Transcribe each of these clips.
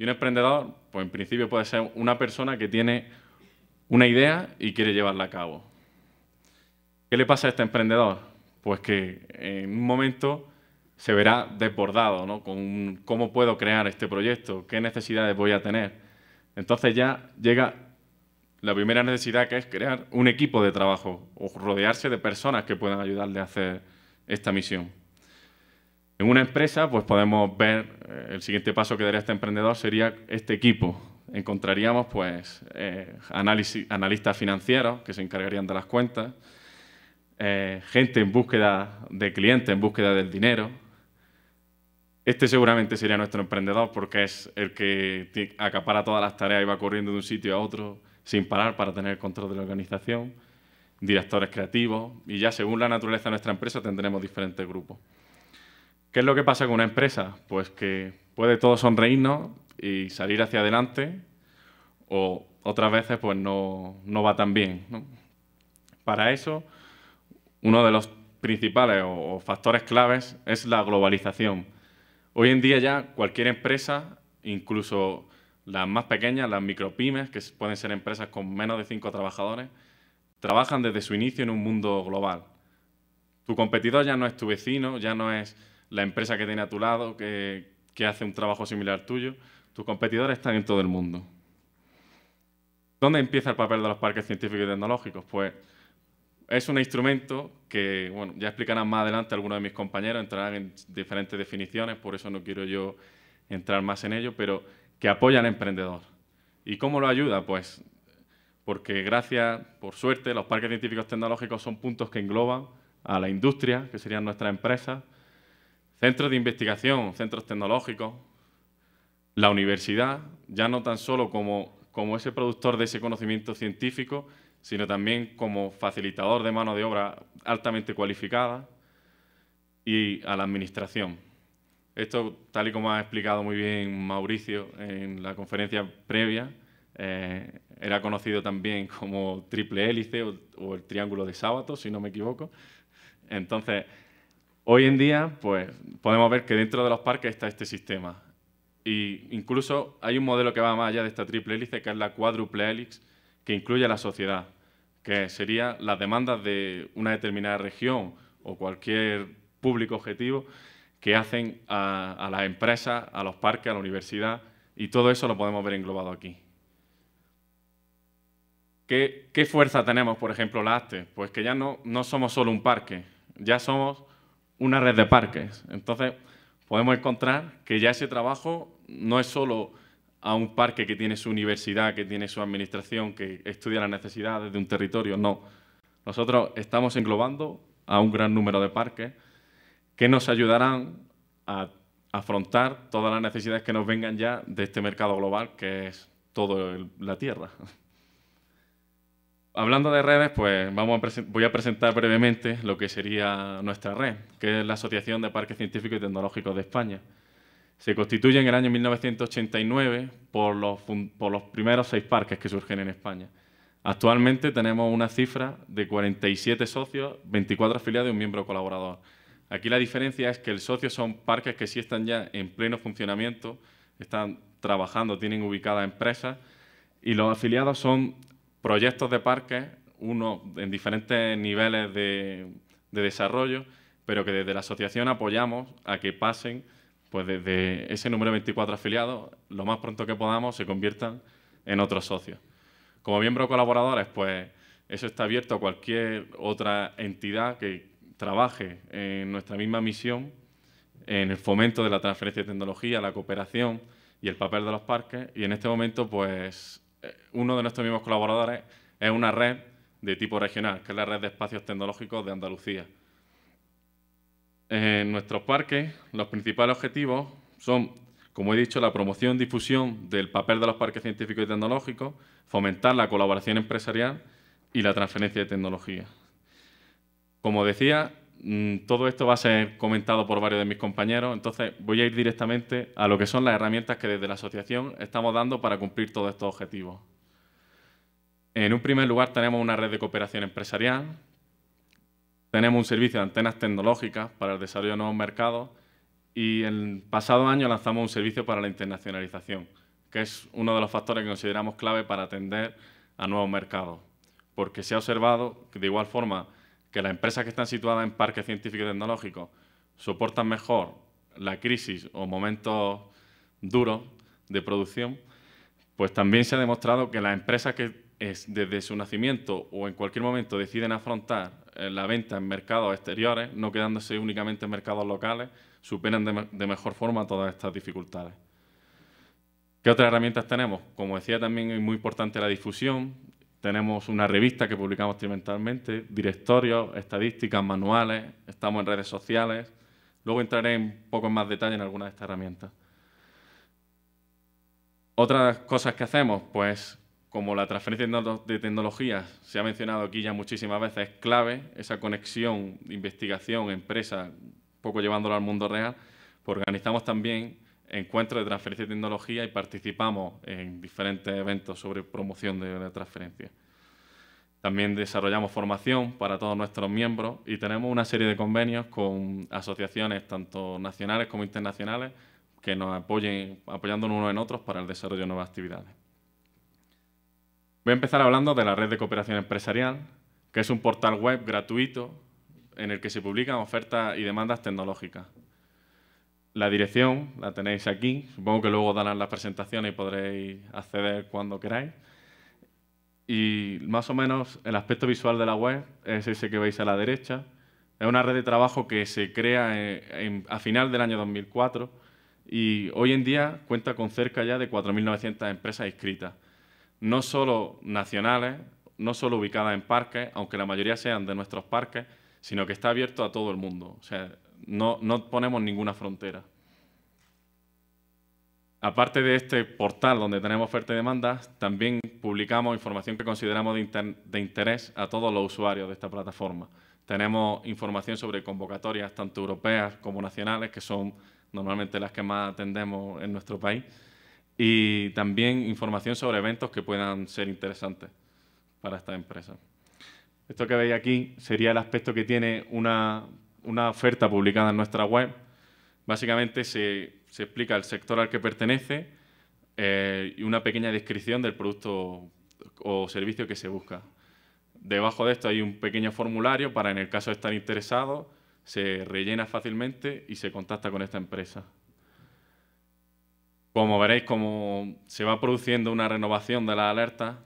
Y un emprendedor, pues en principio puede ser una persona que tiene una idea y quiere llevarla a cabo. ¿Qué le pasa a este emprendedor? Pues que en un momento se verá desbordado, ¿no? Con cómo puedo crear este proyecto, qué necesidades voy a tener. Entonces ya llega la primera necesidad que es crear un equipo de trabajo o rodearse de personas que puedan ayudarle a hacer esta misión. En una empresa, pues podemos ver eh, el siguiente paso que daría este emprendedor sería este equipo. Encontraríamos pues eh, analistas financieros que se encargarían de las cuentas, eh, gente en búsqueda de clientes, en búsqueda del dinero. Este seguramente sería nuestro emprendedor porque es el que acapara todas las tareas y va corriendo de un sitio a otro sin parar para tener el control de la organización, directores creativos y ya según la naturaleza de nuestra empresa tendremos diferentes grupos. ¿Qué es lo que pasa con una empresa? Pues que puede todo sonreírnos y salir hacia adelante o otras veces pues no, va tan bien. Para eso, uno de los principales o, o factores claves es la globalización. Hoy en día ya cualquier empresa, incluso las más pequeñas, las micropymes, que pueden ser empresas con menos de cinco trabajadores, trabajan desde su inicio en un mundo global. Tu competidor ya no es tu vecino, ya no es la empresa que tiene a tu lado, que, hace un trabajo similar tuyo. Tus competidores están en todo el mundo. ¿Dónde empieza el papel de los parques científicos y tecnológicos? Pues es un instrumento que, bueno, ya explicarán más adelante algunos de mis compañeros, entrarán en diferentes definiciones, por eso no quiero yo entrar más en ello, pero que apoya al emprendedor. ¿Y cómo lo ayuda? Pues porque gracias, por suerte, los parques científicos tecnológicos son puntos que engloban a la industria, que serían nuestras empresas, Centros de investigación, centros tecnológicos, la universidad, ya no tan solo como, como ese productor de ese conocimiento científico, sino también como facilitador de mano de obra altamente cualificada y a la administración. Esto, tal y como ha explicado muy bien Mauricio en la conferencia previa, eh, era conocido también como triple hélice o, o el triángulo de sábado, si no me equivoco. Entonces, Hoy en día, pues podemos ver que dentro de los parques está este sistema. Y incluso hay un modelo que va más allá de esta triple hélice, que es la cuádruple hélice, que incluye a la sociedad, que sería las demandas de una determinada región o cualquier público objetivo que hacen a, las empresas, a los parques, a la universidad, y todo eso lo podemos ver englobado aquí. ¿Qué, fuerza tenemos, por ejemplo, la ASTE? Pues que ya no, no somos solo un parque, ya somos una red de parques. Entonces, podemos encontrar que ya ese trabajo no es solo a un parque que tiene su universidad, que tiene su administración, que estudia las necesidades de un territorio, no. Nosotros estamos englobando a un gran número de parques que nos ayudarán a afrontar todas las necesidades que nos vengan ya de este mercado global que es toda la Tierra. Hablando de redes, pues vamos voy a presentar brevemente lo que sería nuestra red, que es la Asociación de Parques Científicos y Tecnológicos de España. Se constituye en el año 1989 por los, por los primeros seis parques que surgen en España. Actualmente tenemos una cifra de 47 socios, 24 afiliados y un miembro colaborador. Aquí la diferencia es que el socio son parques que sí están ya en pleno funcionamiento, están trabajando, tienen ubicada empresas y los afiliados son proyectos de parques, uno en diferentes niveles de, desarrollo, pero que desde la asociación apoyamos a que pasen pues desde ese número 24 afiliados, lo más pronto que podamos, se conviertan en otros socios. Como miembros colaboradores, pues eso está abierto a cualquier otra entidad que trabaje en nuestra misma misión, en el fomento de la transferencia de tecnología, la cooperación y el papel de los parques. Y en este momento, pues uno de nuestros mismos colaboradores es una red de tipo regional, que es la red de espacios tecnológicos de Andalucía. En nuestros parques, los principales objetivos son, como he dicho, la promoción y difusión del papel de los parques científicos y tecnológicos, fomentar la colaboración empresarial y la transferencia de tecnología. Como decía, mm, todo esto va a ser comentado por varios de mis compañeros, entonces voy a ir directamente a lo que son las herramientas que desde la asociación estamos dando para cumplir todos estos objetivos. En un primer lugar, tenemos una red de cooperación empresarial, tenemos un servicio de antenas tecnológicas para el desarrollo de nuevos mercados y el pasado año lanzamos un servicio para la internacionalización, que es uno de los factores que consideramos clave para atender a nuevos mercados, porque se ha observado que de igual forma que las empresas que están situadas en parques científicos y tecnológicos soportan mejor la crisis o momentos duros de producción, pues también se ha demostrado que las empresas que desde su nacimiento o en cualquier momento deciden afrontar eh, la venta en mercados exteriores, no quedándose únicamente en mercados locales, superan de, mejor forma todas estas dificultades. ¿Qué otras herramientas tenemos? Como decía también es muy importante la difusión. Tenemos una revista que publicamos trimestralmente, directorios, estadísticas, manuales, estamos en redes sociales. Luego entraré un poco más detalle en algunas de estas herramientas. Otras cosas que hacemos, pues como la transferencia de tecnologías se ha mencionado aquí ya muchísimas veces, es clave esa conexión, investigación, empresa, poco llevándolo al mundo real, organizamos también encuentros de transferencia de tecnología y participamos en diferentes eventos sobre promoción de la transferencia. También desarrollamos formación para todos nuestros miembros y tenemos una serie de convenios con asociaciones tanto nacionales como internacionales que nos apoyen apoyándonos unos en otros para el desarrollo de nuevas actividades. Voy a empezar hablando de la Red de Cooperación Empresarial, que es un portal web gratuito en el que se publican ofertas y demandas tecnológicas. La dirección la tenéis aquí, supongo que luego darán las presentaciones y podréis acceder cuando queráis. Y más o menos el aspecto visual de la web es ese que veis a la derecha. Es una red de trabajo que se crea a final del año 2004 y hoy en día cuenta con cerca ya de 4.900 empresas inscritas no solo nacionales, no solo ubicadas en parques, aunque la mayoría sean de nuestros parques, sino que está abierto a todo el mundo. O sea, no, ponemos ninguna frontera. Aparte de este portal donde tenemos oferta y demanda, también publicamos información que consideramos de interés a todos los usuarios de esta plataforma. Tenemos información sobre convocatorias tanto europeas como nacionales, que son normalmente las que más atendemos en nuestro país y también información sobre eventos que puedan ser interesantes para esta empresa. Esto que veis aquí sería el aspecto que tiene una, oferta publicada en nuestra web. Básicamente se, explica el sector al que pertenece eh, y una pequeña descripción del producto o servicio que se busca. Debajo de esto hay un pequeño formulario para, en el caso de estar interesado, se rellena fácilmente y se contacta con esta empresa. Como veréis, como se va produciendo una renovación de las alertas,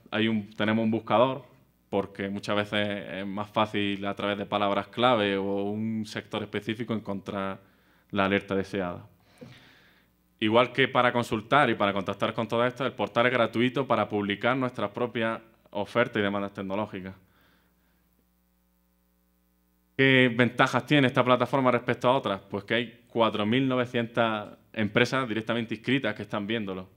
tenemos un buscador, porque muchas veces es más fácil a través de palabras clave o un sector específico encontrar la alerta deseada. Igual que para consultar y para contactar con todo esto, el portal es gratuito para publicar nuestras propias ofertas y demandas tecnológicas. ¿Qué ventajas tiene esta plataforma respecto a otras? Pues que hay 4.900 empresas directamente inscritas que están viéndolo.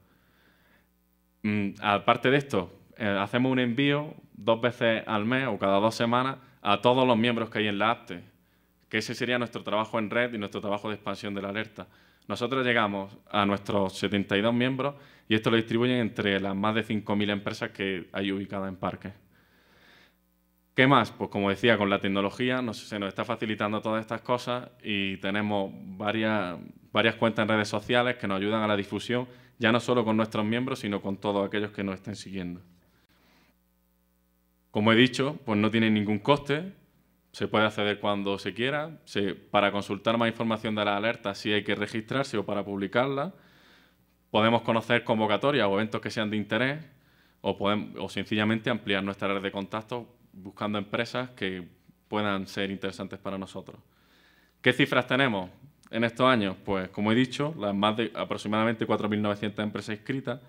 Mm, aparte de esto, eh, hacemos un envío dos veces al mes o cada dos semanas a todos los miembros que hay en la APTE, que ese sería nuestro trabajo en red y nuestro trabajo de expansión de la alerta. Nosotros llegamos a nuestros 72 miembros y esto lo distribuyen entre las más de 5.000 empresas que hay ubicadas en parques. ¿Qué más? Pues como decía, con la tecnología se nos está facilitando todas estas cosas y tenemos varias, varias cuentas en redes sociales que nos ayudan a la difusión, ya no solo con nuestros miembros, sino con todos aquellos que nos estén siguiendo. Como he dicho, pues no tiene ningún coste, se puede acceder cuando se quiera. para consultar más información de las alertas, si hay que registrarse o para publicarla. Podemos conocer convocatorias o eventos que sean de interés o, o sencillamente ampliar nuestra red de contactos buscando empresas que puedan ser interesantes para nosotros. ¿Qué cifras tenemos? en estos años, pues como he dicho, las más de aproximadamente 4.900 empresas inscritas,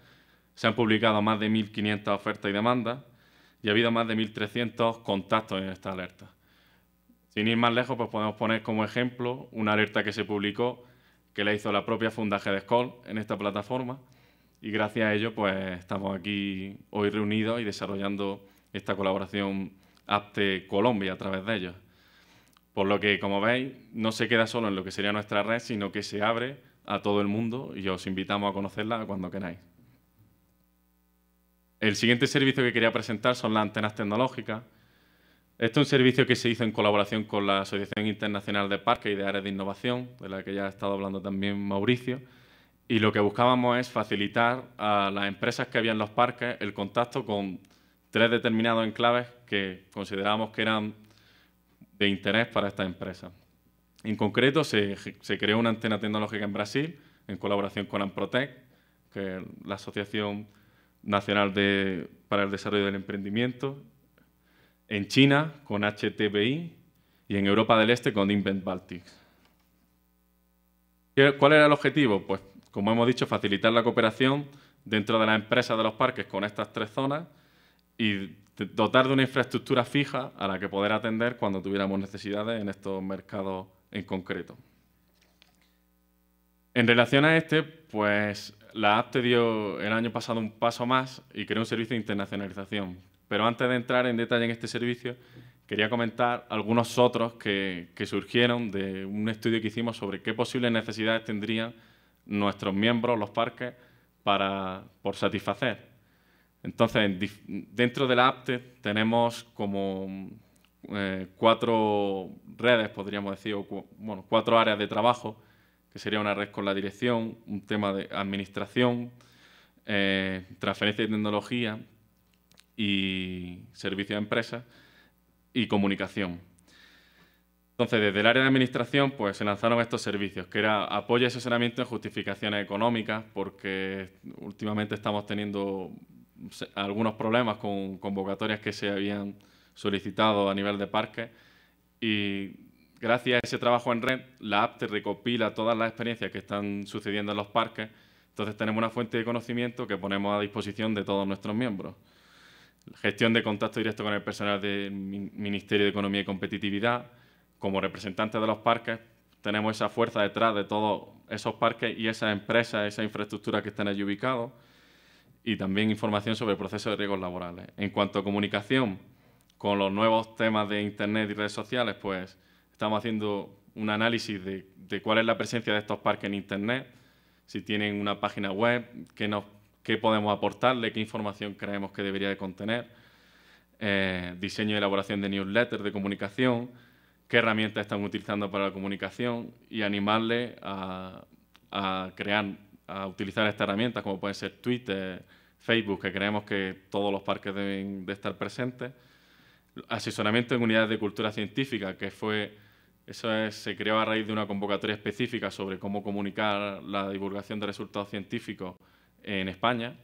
se han publicado más de 1.500 ofertas y demandas y ha habido más de 1.300 contactos en esta alerta. Sin ir más lejos, pues podemos poner como ejemplo una alerta que se publicó que la hizo la propia Fundaje de en esta plataforma y gracias a ello pues estamos aquí hoy reunidos y desarrollando esta colaboración APTE Colombia a través de ellos. Por lo que, como veis, no se queda solo en lo que sería nuestra red, sino que se abre a todo el mundo y os invitamos a conocerla cuando queráis. El siguiente servicio que quería presentar son las antenas tecnológicas. Este es un servicio que se hizo en colaboración con la Asociación Internacional de Parques y de Áreas de Innovación, de la que ya ha estado hablando también Mauricio, y lo que buscábamos es facilitar a las empresas que había en los parques el contacto con tres determinados enclaves que considerábamos que eran de interés para estas empresas. En concreto, se, creó una antena tecnológica en Brasil en colaboración con Amprotec, que es la Asociación Nacional para el Desarrollo del Emprendimiento, en China con HTBI y en Europa del Este con Invent Baltics. ¿Cuál era el objetivo? Pues, como hemos dicho, facilitar la cooperación dentro de las empresas de los parques con estas tres zonas y dotar de una infraestructura fija a la que poder atender cuando tuviéramos necesidades en estos mercados en concreto. En relación a este, pues la APT dio el año pasado un paso más y creó un servicio de internacionalización. Pero antes de entrar en detalle en este servicio, quería comentar algunos otros que, surgieron de un estudio que hicimos sobre qué posibles necesidades tendrían nuestros miembros, los parques, para, por satisfacer entonces, dentro de la APTE tenemos como eh, cuatro redes, podríamos decir, bueno, cuatro áreas de trabajo, que sería una red con la dirección, un tema de administración, eh, transferencia de tecnología y servicio de empresas y comunicación. Entonces, desde el área de administración, pues se lanzaron estos servicios, que era apoyo y asesoramiento en justificaciones económicas, porque últimamente estamos teniendo algunos problemas con convocatorias que se habían solicitado a nivel de parques... y gracias a ese trabajo en red, la app recopila todas las experiencias que están sucediendo en los parques, entonces tenemos una fuente de conocimiento que ponemos a disposición de todos nuestros miembros. Gestión de contacto directo con el personal del Ministerio de Economía y Competitividad, como representantes de los parques, tenemos esa fuerza detrás de todos esos parques y esas empresas, esa infraestructura que están allí ubicados y también información sobre el proceso de riesgos laborales. En cuanto a comunicación, con los nuevos temas de Internet y redes sociales, pues estamos haciendo un análisis de, cuál es la presencia de estos parques en Internet, si tienen una página web, qué, nos, podemos aportarle, qué información creemos que debería de contener, eh, diseño y elaboración de newsletters de comunicación, qué herramientas están utilizando para la comunicación y animarle a, a crear a utilizar esta herramienta, como pueden ser Twitter, Facebook, que creemos que todos los parques deben de estar presentes. Asesoramiento en unidades de cultura científica, que fue, eso se creó a raíz de una convocatoria específica sobre cómo comunicar la divulgación de resultados científicos en España.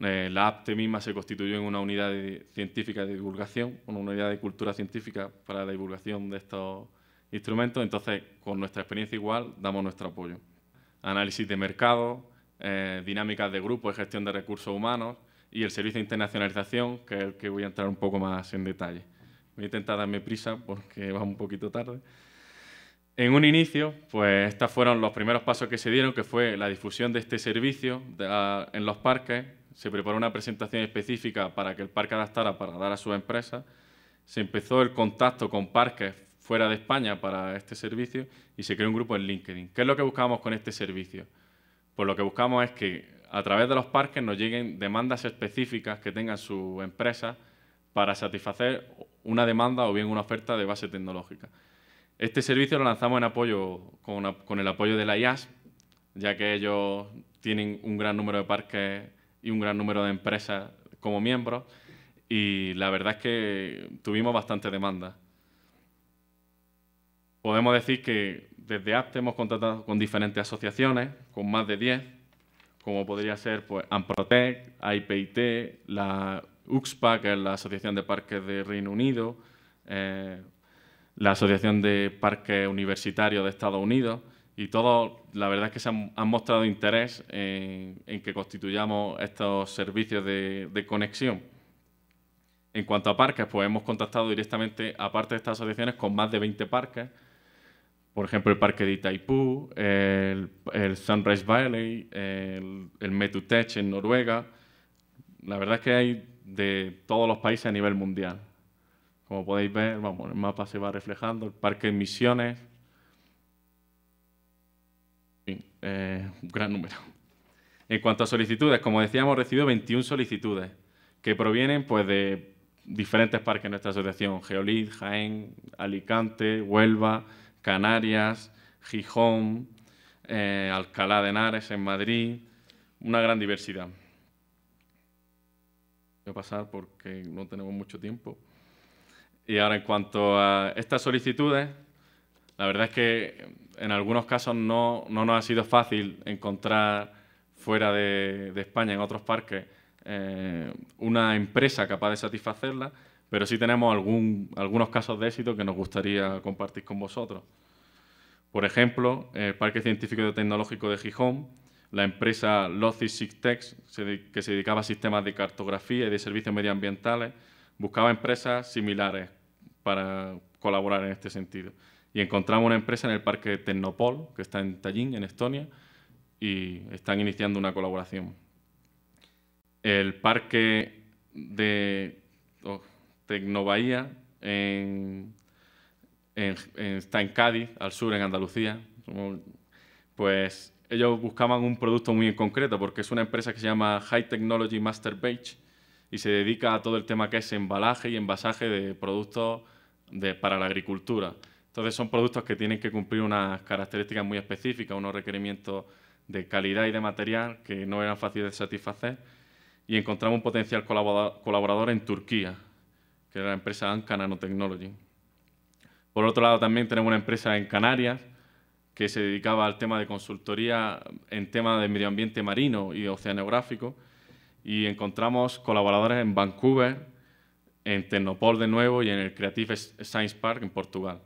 Eh, la APTE misma se constituyó en una unidad científica de divulgación, una unidad de cultura científica para la divulgación de estos instrumentos. Entonces, con nuestra experiencia igual, damos nuestro apoyo análisis de mercado, eh, dinámicas de grupo y gestión de recursos humanos y el servicio de internacionalización, que es el que voy a entrar un poco más en detalle. Voy a intentar darme prisa porque va un poquito tarde. En un inicio, pues estos fueron los primeros pasos que se dieron, que fue la difusión de este servicio en los parques. Se preparó una presentación específica para que el parque adaptara para dar a sus empresas. Se empezó el contacto con parques fuera de España para este servicio y se creó un grupo en LinkedIn. ¿Qué es lo que buscamos con este servicio? Pues lo que buscamos es que a través de los parques nos lleguen demandas específicas que tengan su empresa para satisfacer una demanda o bien una oferta de base tecnológica. Este servicio lo lanzamos en apoyo, con, con el apoyo de la IAS, ya que ellos tienen un gran número de parques y un gran número de empresas como miembros y la verdad es que tuvimos bastante demanda. Podemos decir que desde APTE hemos contactado con diferentes asociaciones, con más de 10, como podría ser pues, Amprotec, AIPIT, la UXPA, que es la Asociación de Parques de Reino Unido, eh, la Asociación de Parques Universitarios de Estados Unidos, y todos, la verdad es que se han, mostrado interés en, que constituyamos estos servicios de, de, conexión. En cuanto a parques, pues hemos contactado directamente, aparte de estas asociaciones, con más de 20 parques, por ejemplo, el parque de Itaipú, el, Sunrise Valley, el, Metutech en Noruega. La verdad es que hay de todos los países a nivel mundial. Como podéis ver, vamos, el mapa se va reflejando, el parque de Misiones. un eh, gran número. En cuanto a solicitudes, como decíamos, recibido 21 solicitudes que provienen pues, de diferentes parques de nuestra asociación, Geolid, Jaén, Alicante, Huelva, Canarias, Gijón, eh, Alcalá de Henares, en Madrid, una gran diversidad. Voy a pasar porque no tenemos mucho tiempo. Y ahora, en cuanto a estas solicitudes, la verdad es que en algunos casos no, nos ha sido fácil encontrar fuera de, España, en otros parques, eh, una empresa capaz de satisfacerla pero sí tenemos algunos casos de éxito que nos gustaría compartir con vosotros. Por ejemplo, el Parque Científico y Tecnológico de Gijón, la empresa Lozi Tech, que se dedicaba a sistemas de cartografía y de servicios medioambientales, buscaba empresas similares para colaborar en este sentido. Y encontramos una empresa en el Parque Tecnopol, que está en Tallinn, en Estonia, y están iniciando una colaboración. El Parque de... Oh, Tecnobahía está en Cádiz, al sur, en Andalucía. Pues ellos buscaban un producto muy en concreto, porque es una empresa que se llama High Technology Master Page y se dedica a todo el tema que es embalaje y envasaje de productos para la agricultura. Entonces son productos que tienen que cumplir unas características muy específicas, unos requerimientos de calidad y de material que no eran fáciles de satisfacer y encontramos un potencial colaborador en Turquía que era la empresa Anca Nanotechnology. Por otro lado, también tenemos una empresa en Canarias que se dedicaba al tema de consultoría en tema de medio ambiente marino y oceanográfico. Y encontramos colaboradores en Vancouver, en Tecnopol de nuevo y en el Creative Science Park en Portugal.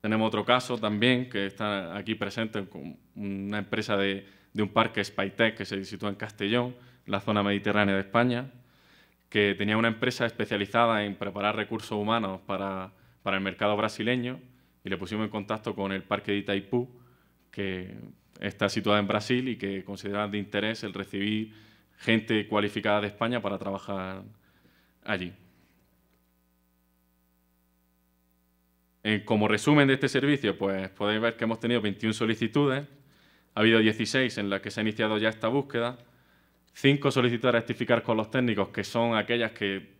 Tenemos otro caso también que está aquí presente, una empresa de, un parque Spytech que se sitúa en Castellón, la zona mediterránea de España, que tenía una empresa especializada en preparar recursos humanos para, para el mercado brasileño y le pusimos en contacto con el Parque de Itaipú, que está situada en Brasil y que consideran de interés el recibir gente cualificada de España para trabajar allí. Eh, como resumen de este servicio, pues podéis ver que hemos tenido 21 solicitudes, ha habido 16 en las que se ha iniciado ya esta búsqueda, Cinco, solicitudes de rectificar con los técnicos, que son aquellas que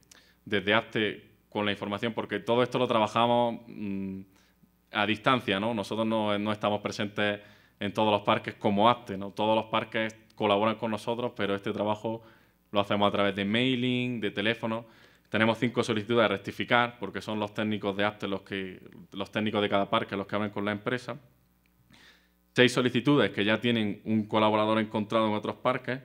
desde ASTE con la información, porque todo esto lo trabajamos mm, a distancia, ¿no? Nosotros no, estamos presentes en todos los parques como ASTE, ¿no? Todos los parques colaboran con nosotros, pero este trabajo lo hacemos a través de mailing, de teléfono. Tenemos cinco solicitudes de rectificar, porque son los técnicos de APTE los que, los técnicos de cada parque los que hablan con la empresa. Seis solicitudes que ya tienen un colaborador encontrado en otros parques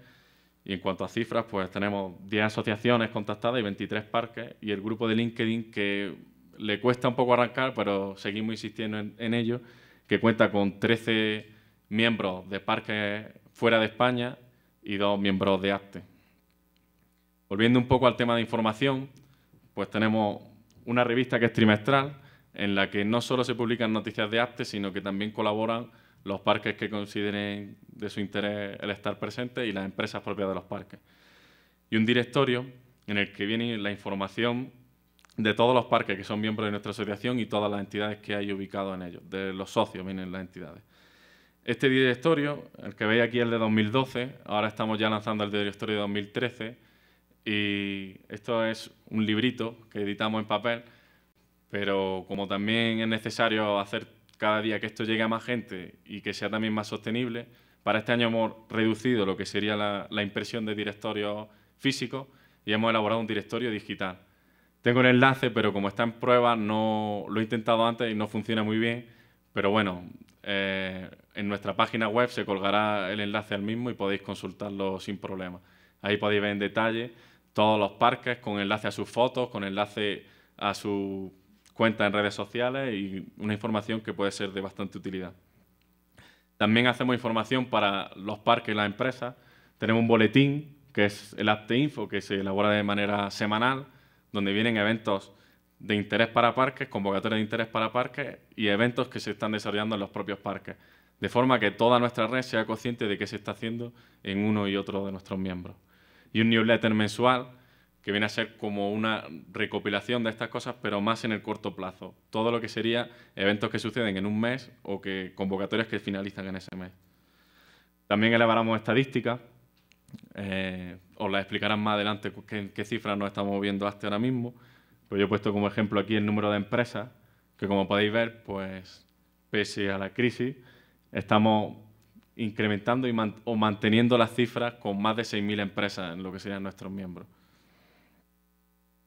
y en cuanto a cifras, pues tenemos 10 asociaciones contactadas y 23 parques y el grupo de LinkedIn que le cuesta un poco arrancar, pero seguimos insistiendo en, ello, que cuenta con 13 miembros de parques fuera de España y dos miembros de ACTE. Volviendo un poco al tema de información, pues tenemos una revista que es trimestral, en la que no solo se publican noticias de ACTE, sino que también colaboran los parques que consideren de su interés el estar presente y las empresas propias de los parques. Y un directorio en el que viene la información de todos los parques que son miembros de nuestra asociación y todas las entidades que hay ubicado en ellos, de los socios vienen las entidades. Este directorio, el que veis aquí es el de 2012, ahora estamos ya lanzando el directorio de 2013 y esto es un librito que editamos en papel, pero como también es necesario hacer cada día que esto llegue a más gente y que sea también más sostenible. Para este año hemos reducido lo que sería la, impresión de directorio físico, y hemos elaborado un directorio digital. Tengo el enlace, pero como está en prueba, no lo he intentado antes y no funciona muy bien. Pero bueno, eh, en nuestra página web se colgará el enlace al mismo y podéis consultarlo sin problema. Ahí podéis ver en detalle todos los parques con enlace a sus fotos, con enlace a su cuenta en redes sociales y una información que puede ser de bastante utilidad. También hacemos información para los parques y las empresas. Tenemos un boletín, que es el Apte Info, que se elabora de manera semanal, donde vienen eventos de interés para parques, convocatorias de interés para parques y eventos que se están desarrollando en los propios parques. De forma que toda nuestra red sea consciente de qué se está haciendo en uno y otro de nuestros miembros. Y un newsletter mensual que viene a ser como una recopilación de estas cosas, pero más en el corto plazo. Todo lo que sería eventos que suceden en un mes o que convocatorias que finalizan en ese mes. También elaboramos estadísticas. Eh, os las explicarán más adelante qué, cifras nos estamos viendo hasta ahora mismo. Pero pues yo he puesto como ejemplo aquí el número de empresas, que como podéis ver, pues pese a la crisis, estamos incrementando o manteniendo las cifras con más de 6.000 empresas en lo que serían nuestros miembros.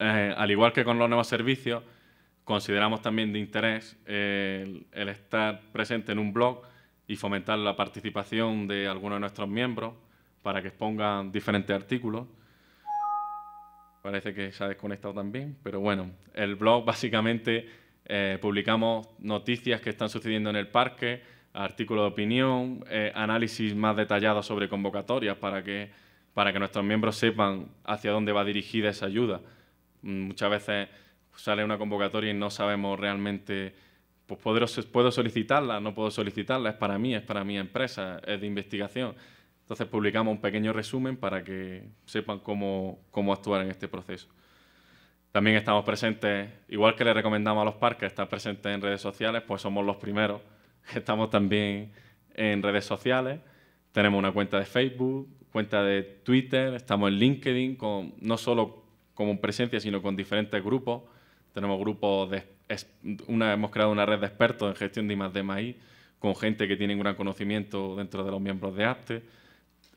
Eh, al igual que con los nuevos servicios, consideramos también de interés eh, el, estar presente en un blog y fomentar la participación de algunos de nuestros miembros para que expongan diferentes artículos. Parece que se ha desconectado también, pero bueno, el blog básicamente eh, publicamos noticias que están sucediendo en el parque, artículos de opinión, análisis más detallados sobre convocatorias para que, para que nuestros miembros sepan hacia dónde va dirigida esa ayuda. Muchas veces pues, sale una convocatoria y no sabemos realmente, pues puedo, solicitarla, no puedo solicitarla, es para mí, es para mi empresa, es de investigación. Entonces publicamos un pequeño resumen para que sepan cómo, cómo actuar en este proceso. También estamos presentes, igual que le recomendamos a los parques estar presentes en redes sociales, pues somos los primeros estamos también en redes sociales. Tenemos una cuenta de Facebook, cuenta de Twitter, estamos en LinkedIn, con, no solo como presencia, sino con diferentes grupos. Tenemos grupos de... una, hemos creado una red de expertos en gestión de de maíz con gente que tiene un gran conocimiento dentro de los miembros de APTE.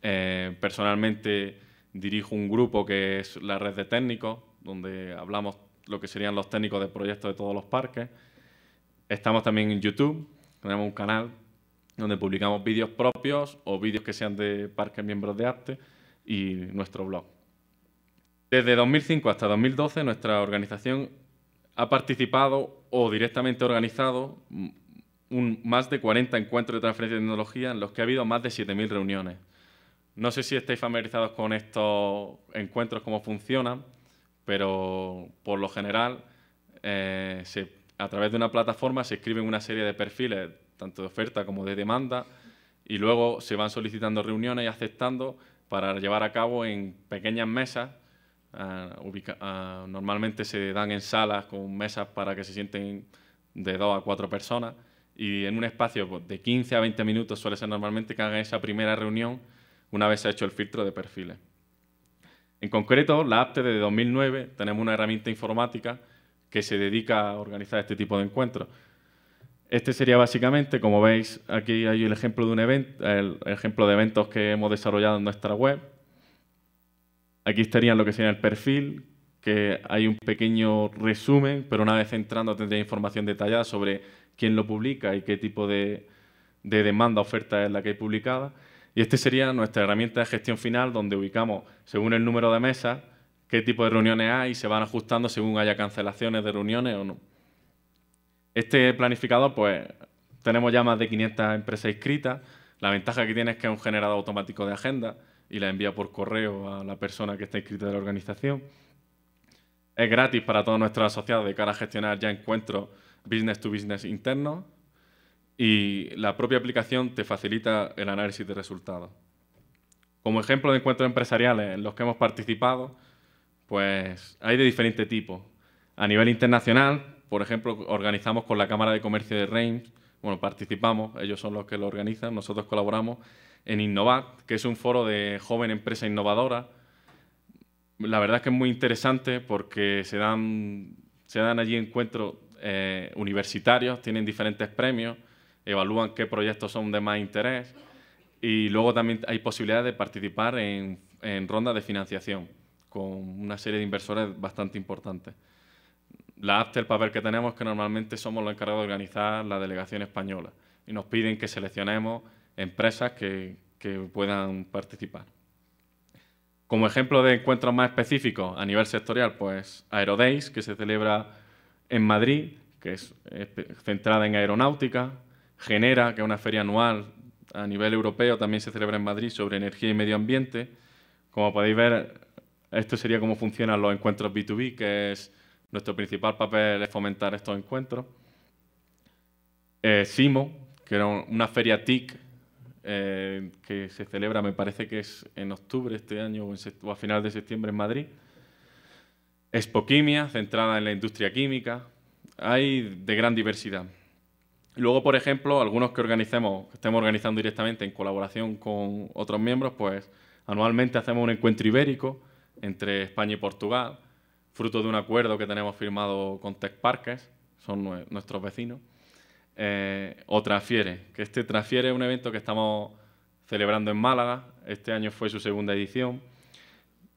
Eh, personalmente dirijo un grupo que es la red de técnicos, donde hablamos lo que serían los técnicos de proyectos de todos los parques. Estamos también en YouTube, tenemos un canal donde publicamos vídeos propios o vídeos que sean de parques miembros de APTE y nuestro blog. Desde 2005 hasta 2012 nuestra organización ha participado o directamente organizado más de 40 encuentros de transferencia de tecnología en los que ha habido más de 7.000 reuniones. No sé si estáis familiarizados con estos encuentros, cómo funcionan, pero por lo general eh, a través de una plataforma se escriben una serie de perfiles, tanto de oferta como de demanda, y luego se van solicitando reuniones y aceptando para llevar a cabo en pequeñas mesas normalmente se dan en salas con mesas para que se sienten de dos a cuatro personas y en un espacio pues, de 15 a 20 minutos suele ser normalmente que hagan esa primera reunión una vez se ha hecho el filtro de perfiles. En concreto, la APTE desde 2009 tenemos una herramienta informática que se dedica a organizar este tipo de encuentros. Este sería básicamente, como veis, aquí hay el ejemplo de, un el ejemplo de eventos que hemos desarrollado en nuestra web Aquí estaría lo que sería el perfil, que hay un pequeño resumen, pero una vez entrando tendría información detallada sobre quién lo publica y qué tipo de, demanda oferta es la que hay publicada. Y este sería nuestra herramienta de gestión final, donde ubicamos, según el número de mesas, qué tipo de reuniones hay y se van ajustando según haya cancelaciones de reuniones o no. Este planificador, pues, tenemos ya más de 500 empresas inscritas. La ventaja que tiene es que es un generador automático de agenda y la envía por correo a la persona que está inscrita en la organización. Es gratis para todos nuestros asociados de cara a gestionar ya encuentros business to business internos y la propia aplicación te facilita el análisis de resultados. Como ejemplo de encuentros empresariales en los que hemos participado, pues hay de diferente tipo. A nivel internacional, por ejemplo, organizamos con la Cámara de Comercio de Reims, bueno, participamos, ellos son los que lo organizan, nosotros colaboramos en Innovat, que es un foro de joven empresa innovadora. La verdad es que es muy interesante porque se dan, se dan allí encuentros eh, universitarios, tienen diferentes premios, evalúan qué proyectos son de más interés y luego también hay posibilidad de participar en, rondas de financiación con una serie de inversores bastante importantes. La APTE, el papel que tenemos que normalmente somos los encargados de organizar la delegación española y nos piden que seleccionemos empresas que, puedan participar. Como ejemplo de encuentros más específicos a nivel sectorial, pues Aerodays, que se celebra en Madrid, que es centrada en aeronáutica, Genera, que es una feria anual a nivel europeo, también se celebra en Madrid sobre energía y medio ambiente. Como podéis ver, esto sería cómo funcionan los encuentros B2B, que es nuestro principal papel es fomentar estos encuentros. Eh, Simo, que era una feria TIC eh, que se celebra, me parece que es en octubre este año o, a final de septiembre en Madrid. Expoquimia, centrada en la industria química. Hay de gran diversidad. Luego, por ejemplo, algunos que organizamos, que estemos organizando directamente en colaboración con otros miembros, pues anualmente hacemos un encuentro ibérico entre España y Portugal, fruto de un acuerdo que tenemos firmado con Tech Parques, son nuestros vecinos. Eh, o transfiere, que este transfiere es un evento que estamos celebrando en Málaga, este año fue su segunda edición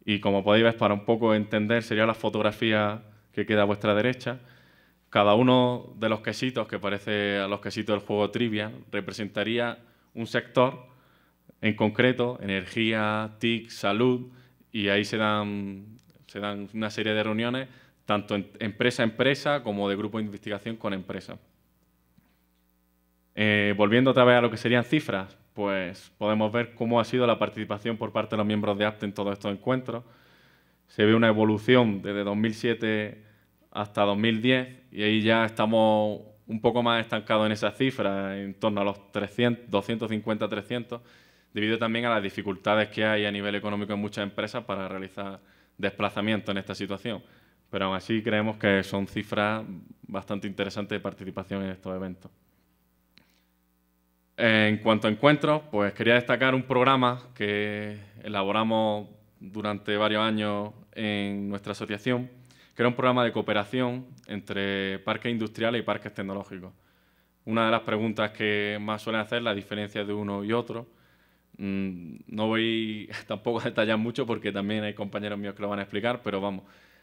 y como podéis ver, para un poco entender, sería la fotografía que queda a vuestra derecha. Cada uno de los quesitos, que parece a los quesitos del juego Trivia, representaría un sector en concreto, energía, TIC, salud, y ahí se dan, una serie de reuniones, tanto empresa a empresa como de grupo de investigación con empresa. Eh, volviendo otra vez a lo que serían cifras, pues podemos ver cómo ha sido la participación por parte de los miembros de APTE en todos estos encuentros. Se ve una evolución desde 2007 hasta 2010 y ahí ya estamos un poco más estancados en esas cifras, en torno a los 250, 300, debido también a las dificultades que hay a nivel económico en muchas empresas para realizar desplazamientos en esta situación. Pero aún así creemos que son cifras bastante interesantes de participación en estos eventos. En cuanto a encuentros, pues quería destacar un programa que elaboramos durante varios años en nuestra asociación, que era un programa de cooperación entre parques industriales y parques tecnológicos. Una de las preguntas que más suelen hacer es la diferencia de uno y otro. Mm, no voy tampoco a detallar mucho porque también hay compañeros míos que lo van a explicar, pero vamos,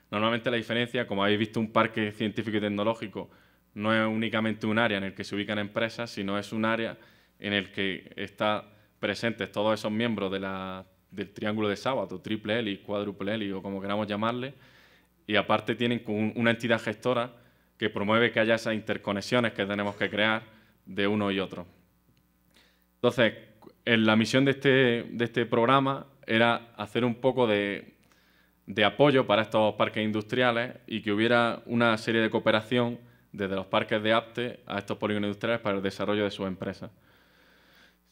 normalmente la diferencia, como habéis visto, un parque científico y tecnológico no es únicamente un área en el que se ubican empresas, sino es un área en el que están presentes todos esos miembros del triángulo de sábado, triple y cuádruple L, o como queramos llamarle, y aparte tienen una entidad gestora que promueve que haya esas interconexiones que tenemos que crear de uno y otro. Entonces, la misión este, de este, programa era hacer un poco de apoyo para estos parques industriales y que hubiera una serie de cooperación desde los parques de APTE a estos polígonos industriales para el desarrollo de sus empresas.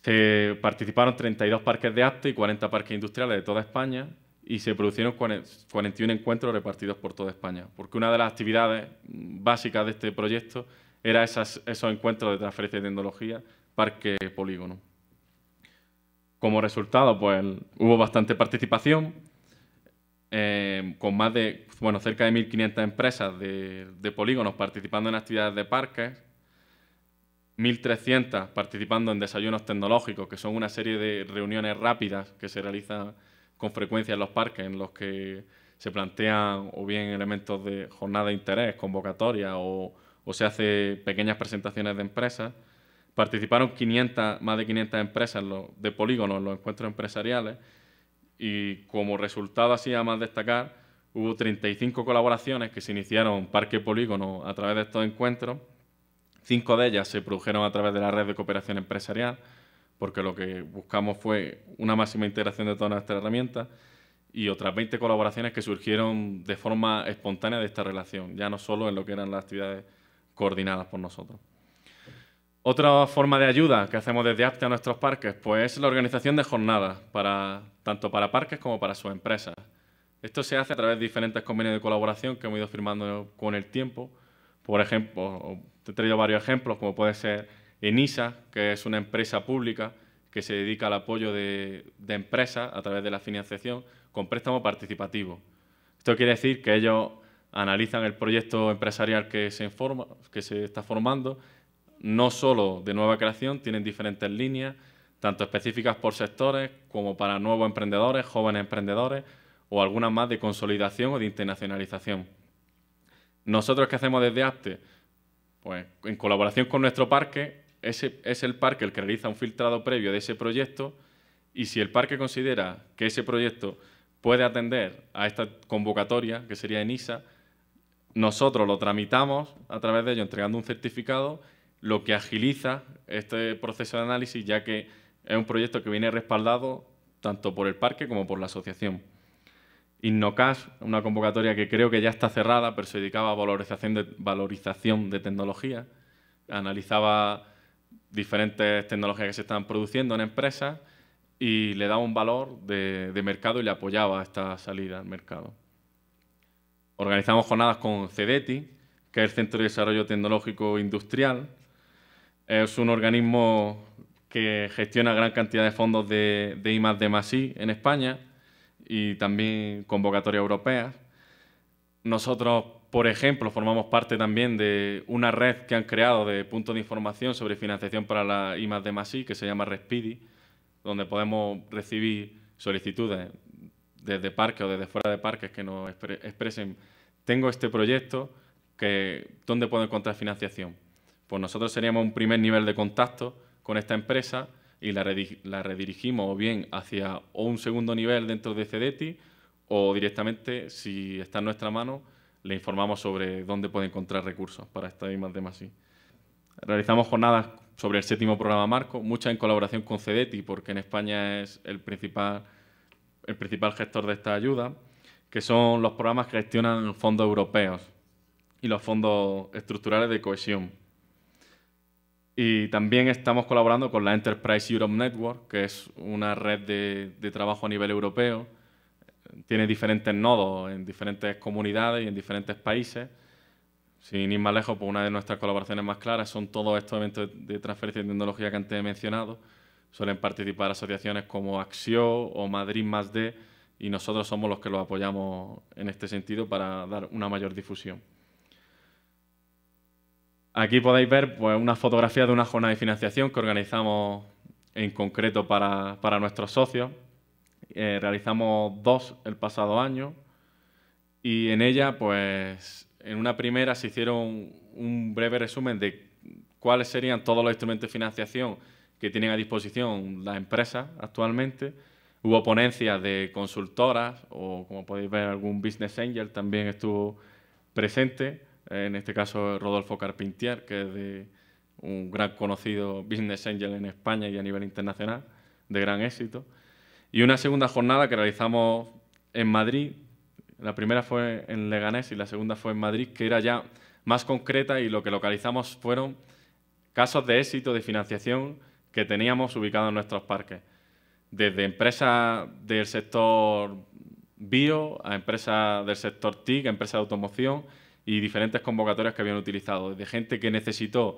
Se eh, participaron 32 parques de arte y 40 parques industriales de toda España y se produjeron 41 encuentros repartidos por toda España, porque una de las actividades básicas de este proyecto era esos encuentros de transferencia de tecnología, parque polígono. Como resultado, pues hubo bastante participación, eh, con más de, bueno, cerca de 1.500 empresas de, de polígonos participando en actividades de parques, 1.300 participando en desayunos tecnológicos, que son una serie de reuniones rápidas que se realizan con frecuencia en los parques, en los que se plantean o bien elementos de jornada de interés, convocatoria o, se hace pequeñas presentaciones de empresas. Participaron 500, más de 500 empresas de polígonos en los encuentros empresariales y como resultado así a más destacar hubo 35 colaboraciones que se iniciaron parque polígono a través de estos encuentros Cinco de ellas se produjeron a través de la red de cooperación empresarial, porque lo que buscamos fue una máxima integración de todas nuestras herramientas y otras 20 colaboraciones que surgieron de forma espontánea de esta relación, ya no solo en lo que eran las actividades coordinadas por nosotros. Otra forma de ayuda que hacemos desde APTE a nuestros parques pues es la organización de jornadas, para, tanto para parques como para sus empresas. Esto se hace a través de diferentes convenios de colaboración que hemos ido firmando con el tiempo. Por ejemplo, te he traído varios ejemplos, como puede ser ENISA, que es una empresa pública que se dedica al apoyo de, empresas a través de la financiación con préstamo participativo. Esto quiere decir que ellos analizan el proyecto empresarial que se, que se está formando, no solo de nueva creación, tienen diferentes líneas, tanto específicas por sectores como para nuevos emprendedores, jóvenes emprendedores o algunas más de consolidación o de internacionalización. Nosotros que hacemos desde APTE, pues en colaboración con nuestro parque, ese, es el parque el que realiza un filtrado previo de ese proyecto y si el parque considera que ese proyecto puede atender a esta convocatoria, que sería ENISA, nosotros lo tramitamos a través de ello entregando un certificado, lo que agiliza este proceso de análisis, ya que es un proyecto que viene respaldado tanto por el parque como por la asociación. Innocash, una convocatoria que creo que ya está cerrada, pero se dedicaba a valorización de, tecnología, analizaba diferentes tecnologías que se estaban produciendo en empresas y le daba un valor de, mercado y le apoyaba esta salida al mercado. Organizamos jornadas con CEDETI, que es el Centro de Desarrollo Tecnológico Industrial. Es un organismo que gestiona gran cantidad de fondos de, de I+, en España y también convocatorias europeas. Nosotros, por ejemplo, formamos parte también de una red que han creado de puntos de información sobre financiación para la I de que se llama Respidi, donde podemos recibir solicitudes desde parques o desde fuera de parques que nos expresen tengo este proyecto, que, ¿dónde puedo encontrar financiación? Pues nosotros seríamos un primer nivel de contacto con esta empresa y la, redirigimos bien hacia un segundo nivel dentro de CEDETI o directamente, si está en nuestra mano, le informamos sobre dónde puede encontrar recursos para esta misma de así. Realizamos jornadas sobre el séptimo programa Marco, muchas en colaboración con CEDETI, porque en España es el principal, el principal gestor de esta ayuda, que son los programas que gestionan fondos europeos y los fondos estructurales de cohesión. Y también estamos colaborando con la Enterprise Europe Network, que es una red de, trabajo a nivel europeo. Tiene diferentes nodos en diferentes comunidades y en diferentes países. Sin ir más lejos, pues una de nuestras colaboraciones más claras son todos estos eventos de transferencia de tecnología que antes he mencionado. Suelen participar asociaciones como Axio o Madrid más D y nosotros somos los que los apoyamos en este sentido para dar una mayor difusión. Aquí podéis ver pues, una fotografía de una jornada de financiación que organizamos en concreto para, para nuestros socios. Eh, realizamos dos el pasado año y en ella, pues, en una primera se hicieron un breve resumen de cuáles serían todos los instrumentos de financiación que tienen a disposición las empresas actualmente. Hubo ponencias de consultoras o, como podéis ver, algún business angel también estuvo presente en este caso Rodolfo Carpintier, que es de un gran conocido business angel en España y a nivel internacional, de gran éxito. Y una segunda jornada que realizamos en Madrid, la primera fue en Leganés y la segunda fue en Madrid, que era ya más concreta y lo que localizamos fueron casos de éxito de financiación que teníamos ubicados en nuestros parques, desde empresas del sector bio a empresas del sector TIC, a empresas de automoción, y diferentes convocatorias que habían utilizado, desde gente que necesitó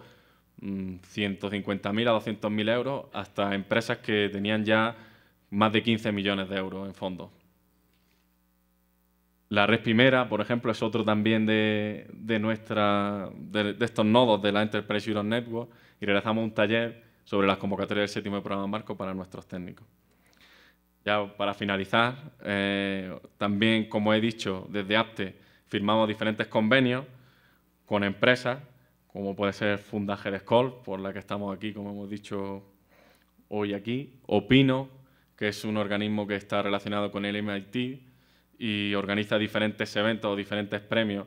150.000 mm, a 200.000 euros hasta empresas que tenían ya más de 15 millones de euros en fondos. La red primera, por ejemplo, es otro también de, de, nuestra, de, estos nodos de la Enterprise Europe Network y realizamos un taller sobre las convocatorias del séptimo programa marco para nuestros técnicos. Ya para finalizar, eh, también, como he dicho, desde APTE firmamos diferentes convenios con empresas, como puede ser Fundaje de por la que estamos aquí, como hemos dicho hoy aquí, Opino, que es un organismo que está relacionado con el MIT y organiza diferentes eventos, o diferentes premios,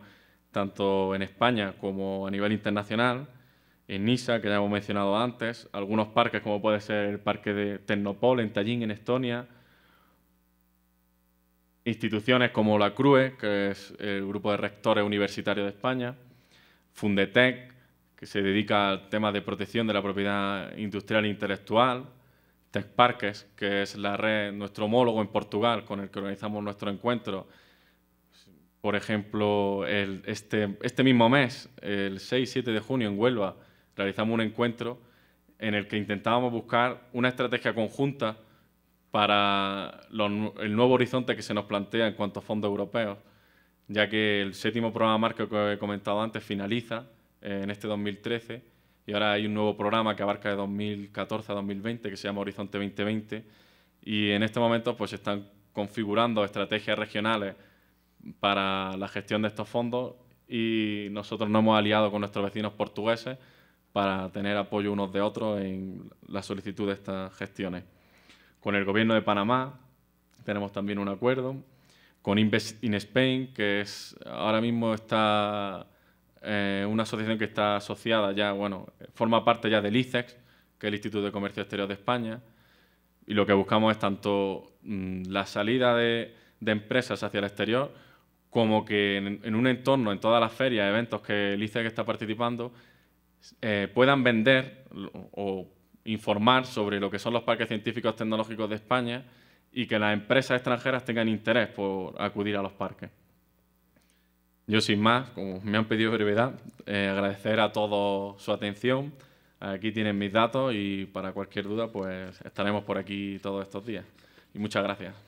tanto en España como a nivel internacional, en Nisa, que ya hemos mencionado antes, algunos parques como puede ser el Parque de Tecnopol en Tallinn, en Estonia, instituciones como la CRUE, que es el Grupo de Rectores Universitarios de España, Fundetec, que se dedica al tema de protección de la propiedad industrial e intelectual, Parques, que es la red, nuestro homólogo en Portugal con el que organizamos nuestro encuentro. Por ejemplo, este, este, mismo mes, el 6-7 y de junio en Huelva, realizamos un encuentro en el que intentábamos buscar una estrategia conjunta para el nuevo horizonte que se nos plantea en cuanto a fondos europeos, ya que el séptimo programa marco que he comentado antes finaliza eh, en este 2013 y ahora hay un nuevo programa que abarca de 2014 a 2020 que se llama Horizonte 2020 y en este momento pues se están configurando estrategias regionales para la gestión de estos fondos y nosotros nos hemos aliado con nuestros vecinos portugueses para tener apoyo unos de otros en la solicitud de estas gestiones. Con el gobierno de Panamá tenemos también un acuerdo. Con Invest in Spain, que es ahora mismo está eh, una asociación que está asociada ya, bueno, forma parte ya del ICEX, que es el Instituto de Comercio Exterior de España. Y lo que buscamos es tanto mm, la salida de, empresas hacia el exterior, como que en, un entorno, en todas las ferias, eventos que el ICEX está participando, eh, puedan vender o informar sobre lo que son los parques científicos tecnológicos de España y que las empresas extranjeras tengan interés por acudir a los parques. Yo sin más, como me han pedido brevedad, eh, agradecer a todos su atención. Aquí tienen mis datos y para cualquier duda pues estaremos por aquí todos estos días. Y muchas gracias.